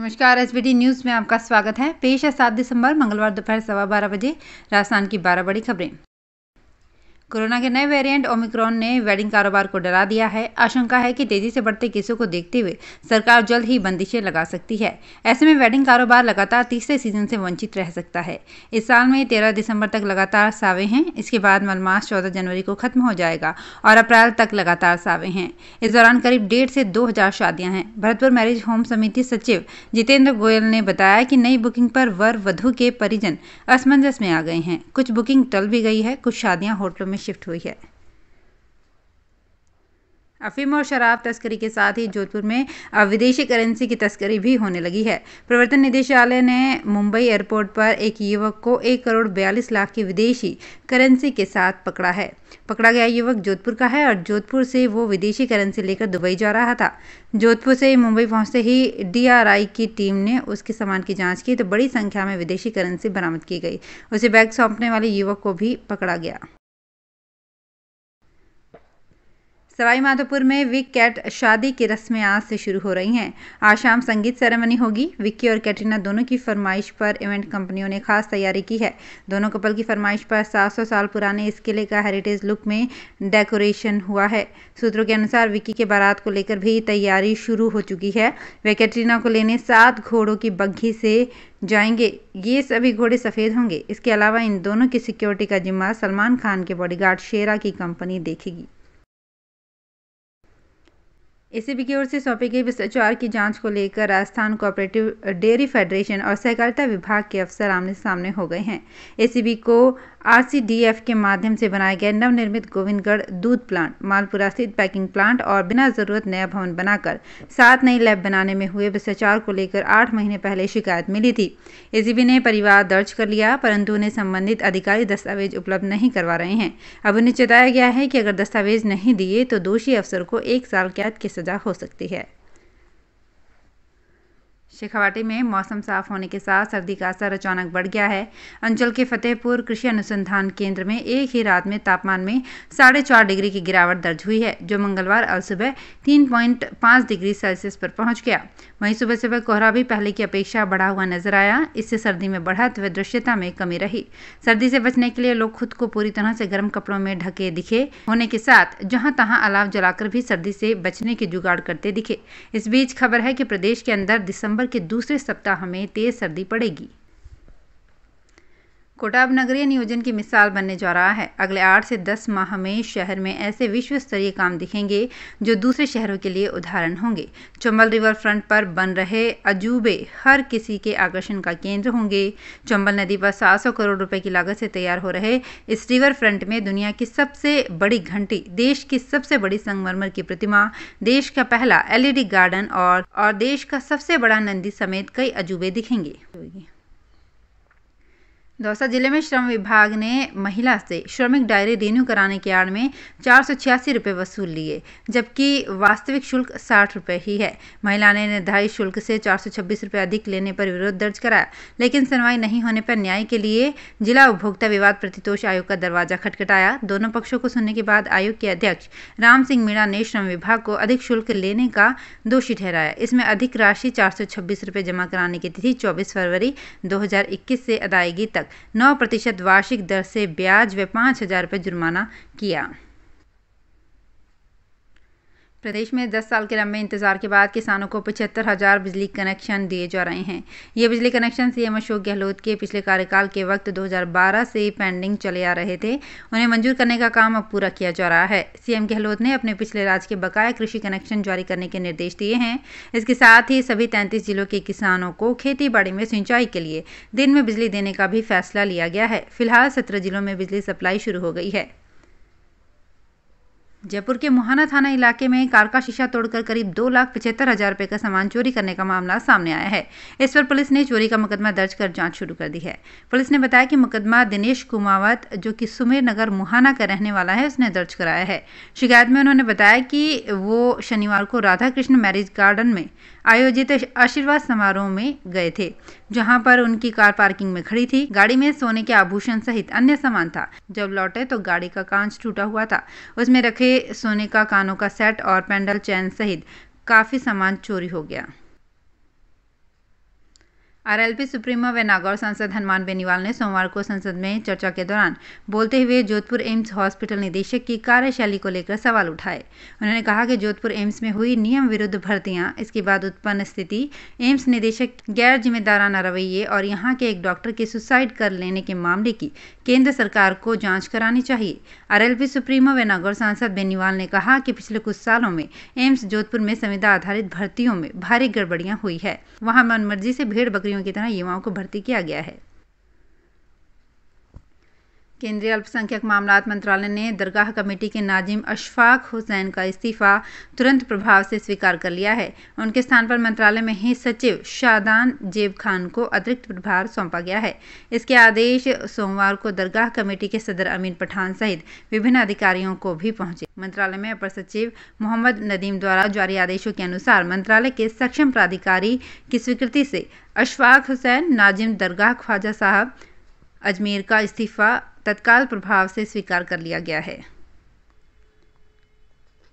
नमस्कार S B news में आपका स्वागत है पेश है सात दिसंबर मंगलवार दोपहर सवा बारह बजे राजस्थान की बारह बड़ी खबरें कोरोना के नए वेरिएंट ओमिक्रॉन ने वेडिंग कारोबार को डरा दिया है आशंका है कि तेजी से बढ़ते केसों को देखते हुए सरकार जल्द ही बंदिशें लगा सकती है ऐसे में वेडिंग कारोबार लगातार तीसरे सीजन से वंचित रह सकता है इस साल में तेरह दिसंबर तक लगातार सावे हैं इसके बाद मलमास चौदह जनवरी को खत्म हो जाएगा और अप्रैल तक लगातार सावे हैं इस दौरान करीब डेढ़ से दो हजार शादियां हैं भरतपुर मैरिज होम समिति सचिव जितेंद्र गोयल ने बताया कि नई बुकिंग पर वर वधु के परिजन असमंजस में आ गए हैं कुछ बुकिंग टल भी गई है कुछ शादियां होटलों में में शिफ्ट हुई है अफीम और शराब तस्करी के साथ ही जोधपुर में विदेशी करेंसी की तस्करी भी होने लगी है प्रवर्तन निदेशालय ने मुंबई एयरपोर्ट पर एक युवक को एक करोड़ बयालीस लाख की विदेशी करेंसी के साथ पकड़ा है पकड़ा गया युवक जोधपुर का है और जोधपुर से वो विदेशी करेंसी लेकर दुबई जा रहा था जोधपुर से मुंबई पहुंचते ही डी की टीम ने उसके सामान की जाँच की तो बड़ी संख्या में विदेशी करेंसी बरामद की गई उसे बैग सौंपने वाले युवक को भी पकड़ा गया सवाईमाधोपुर में विक कैट शादी की रस्में आज से शुरू हो रही हैं आज शाम संगीत सेरेमनी होगी विक्की और कैटरीना दोनों की फरमाइश पर इवेंट कंपनियों ने खास तैयारी की है दोनों कपल की फरमाइश पर 700 साल पुराने इस किले का हेरिटेज लुक में डेकोरेशन हुआ है सूत्रों के अनुसार विक्की के बारात को लेकर भी तैयारी शुरू हो चुकी है वे कैटरीना को लेने सात घोड़ों की बग्घी से जाएंगे ये सभी घोड़े सफ़ेद होंगे इसके अलावा इन दोनों की सिक्योरिटी का जिम्मा सलमान खान के बॉडीगार्ड शेरा की कंपनी देखेगी एसीबी की ओर से सौंपे गए भ्रष्टाचार की जांच को लेकर राजस्थान कोऑपरेटिव डेयरी फेडरेशन और सहकारिता विभाग के अफसर आमने सामने हो गए हैं एसीबी को आरसीडीएफ के माध्यम से बनाए गए नवनिर्मित गोविंदगढ़ दूध प्लांट मालपुरा स्थित पैकिंग प्लांट और बिना जरूरत नया भवन बनाकर सात नई लैब बनाने में हुए भ्रष्टाचार को लेकर आठ महीने पहले शिकायत मिली थी एसीबी ने परिवार दर्ज कर लिया परंतु उन्हें संबंधित अधिकारी दस्तावेज उपलब्ध नहीं करवा रहे हैं अब उन्हें चेताया गया है कि अगर दस्तावेज नहीं दिए तो दोषी अफसर को एक साल कैद के सजा हो सकती है शेखावाटी में मौसम साफ होने के साथ सर्दी का असर अचानक बढ़ गया है अंचल के फतेहपुर कृषि अनुसंधान केंद्र में एक ही रात में तापमान में साढ़े चार डिग्री की गिरावट दर्ज हुई है जो मंगलवार अल सुबह तीन पॉइंट पाँच डिग्री सेल्सियस पर पहुंच गया वहीं सुबह सुबह कोहरा भी पहले की अपेक्षा बढ़ा हुआ नजर आया इससे सर्दी में बढ़त व दृश्यता में कमी रही सर्दी से बचने के लिए लोग खुद को पूरी तरह से गर्म कपड़ों में ढके दिखे होने के साथ जहाँ तहाँ अलाव जलाकर भी सर्दी से बचने की जुगाड़ करते दिखे इस बीच खबर है कि प्रदेश के अंदर दिसंबर दिसंबर के दूसरे सप्ताह में तेज़ सर्दी पड़ेगी कोटा अब नगरीय नियोजन की मिसाल बनने जा रहा है अगले आठ से दस माह में शहर में ऐसे विश्व स्तरीय काम दिखेंगे जो दूसरे शहरों के लिए उदाहरण होंगे चंबल रिवर फ्रंट पर बन रहे अजूबे हर किसी के आकर्षण का केंद्र होंगे चंबल नदी पर सात करोड़ रुपए की लागत से तैयार हो रहे इस रिवर फ्रंट में दुनिया की सबसे बड़ी घंटी देश की सबसे बड़ी संगमरमर की प्रतिमा देश का पहला एलईडी गार्डन और, और देश का सबसे बड़ा नंदी समेत कई अजूबे दिखेंगे दौसा जिले में श्रम विभाग ने महिला से श्रमिक डायरी रिन्यू कराने के आड़ में चार सौ छियासी रुपये वसूल लिए जबकि वास्तविक शुल्क साठ रुपये ही है महिला ने निर्धारित शुल्क से चार सौ छब्बीस रुपये अधिक लेने पर विरोध दर्ज कराया लेकिन सुनवाई नहीं होने पर न्याय के लिए जिला उपभोक्ता विवाद प्रतितोष आयोग का दरवाजा खटखटाया दोनों पक्षों को सुनने के बाद आयोग के अध्यक्ष राम सिंह मीणा ने श्रम विभाग को अधिक शुल्क लेने का दोषी ठहराया इसमें अधिक राशि चार सौ छब्बीस रुपये जमा कराने की तिथि चौबीस फरवरी दो हजार इक्कीस से अदायगी तक नौ प्रतिशत वार्षिक दर से ब्याज व पाँच हजार रुपये जुर्माना किया प्रदेश में 10 साल के लंबे इंतजार के बाद किसानों को पचहत्तर हजार बिजली कनेक्शन दिए जा रहे हैं ये बिजली कनेक्शन सीएम अशोक गहलोत के पिछले कार्यकाल के वक्त 2012 से पेंडिंग चले आ रहे थे उन्हें मंजूर करने का काम अब पूरा किया जा रहा है सीएम गहलोत ने अपने पिछले राज्य के बकाया कृषि कनेक्शन जारी करने के निर्देश दिए हैं इसके साथ ही सभी तैंतीस जिलों के किसानों को खेती बाड़ी में सिंचाई के लिए दिन में बिजली देने का भी फैसला लिया गया है फिलहाल सत्रह जिलों में बिजली सप्लाई शुरू हो गई है जयपुर के मोहाना थाना इलाके में कार का शीशा तोड़कर करीब दो लाख पचहत्तर हजार रुपए का सामान चोरी करने का मामला सामने आया है इस पर पुलिस ने चोरी का मुकदमा दर्ज कर जांच शुरू कर दी है पुलिस ने बताया कि मुकदमा दिनेश कुमावत जो कि सुमेर नगर मुहाना का रहने वाला है उसने दर्ज कराया है शिकायत में उन्होंने बताया कि वो शनिवार को राधा कृष्ण मैरिज गार्डन में आयोजित आशीर्वाद समारोह में गए थे जहां पर उनकी कार पार्किंग में खड़ी थी गाड़ी में सोने के आभूषण सहित अन्य सामान था जब लौटे तो गाड़ी का कांच टूटा हुआ था उसमें रखे सोने का कानों का सेट और पेंडल चैन सहित काफ़ी सामान चोरी हो गया आरएलपी सुप्रीमो व नागौर सांसद हनुमान बेनीवाल ने सोमवार को संसद में चर्चा के दौरान बोलते हुए जोधपुर एम्स हॉस्पिटल निदेशक की कार्यशैली को लेकर सवाल उठाए उन्होंने कहा कि जोधपुर एम्स में हुई नियम विरुद्ध भर्तियां इसके बाद उत्पन्न स्थिति एम्स निदेशक गैर जिम्मेदाराना रवैये और यहाँ के एक डॉक्टर की सुसाइड कर लेने के मामले की केंद्र सरकार को जाँच करानी चाहिए आरएलपी सुप्रीमो व नागौर सांसद बेनीवाल ने कहा कि पिछले कुछ सालों में एम्स जोधपुर में संविदा आधारित भर्तियों में भारी गड़बड़ियाँ हुई है वहाँ मनमर्जी से भेड़ बकरियों कर्मियों की तरह युवाओं को भर्ती किया गया है केंद्रीय अल्पसंख्यक मामला मंत्रालय ने दरगाह कमेटी के नाजिम अशफाक हुसैन का इस्तीफा तुरंत प्रभाव से स्वीकार कर लिया है उनके स्थान पर मंत्रालय में ही सचिव शादान जेब खान को अतिरिक्त प्रभार सौंपा गया है इसके आदेश सोमवार को दरगाह कमेटी के सदर अमीन पठान सहित विभिन्न अधिकारियों को भी पहुंचे मंत्रालय में अपर सचिव मोहम्मद नदीम द्वारा जारी आदेशों के अनुसार मंत्रालय के सक्षम प्राधिकारी की स्वीकृति से अशफाक हुसैन नाजिम दरगाह ख्वाजा साहब अजमेर का इस्तीफ़ा तत्काल प्रभाव से स्वीकार कर लिया गया है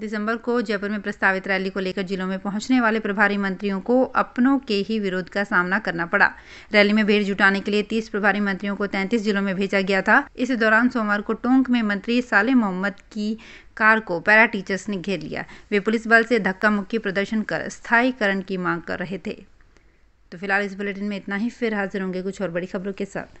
दिसंबर को जयपुर में प्रस्तावित रैली को लेकर जिलों में पहुंचने वाले प्रभारी मंत्रियों को अपनों के ही विरोध का सामना करना पड़ा रैली में भीड़ जुटाने के लिए 30 प्रभारी मंत्रियों को 33 जिलों में भेजा गया था इस दौरान सोमवार को टोंक में मंत्री साले मोहम्मद की कार को पैरा टीचर्स ने घेर लिया वे पुलिस बल से धक्का मुक्की प्रदर्शन कर स्थायीकरण की मांग कर रहे थे तो फिलहाल इस बुलेटिन में इतना ही फिर हाजिर होंगे कुछ और बड़ी खबरों के साथ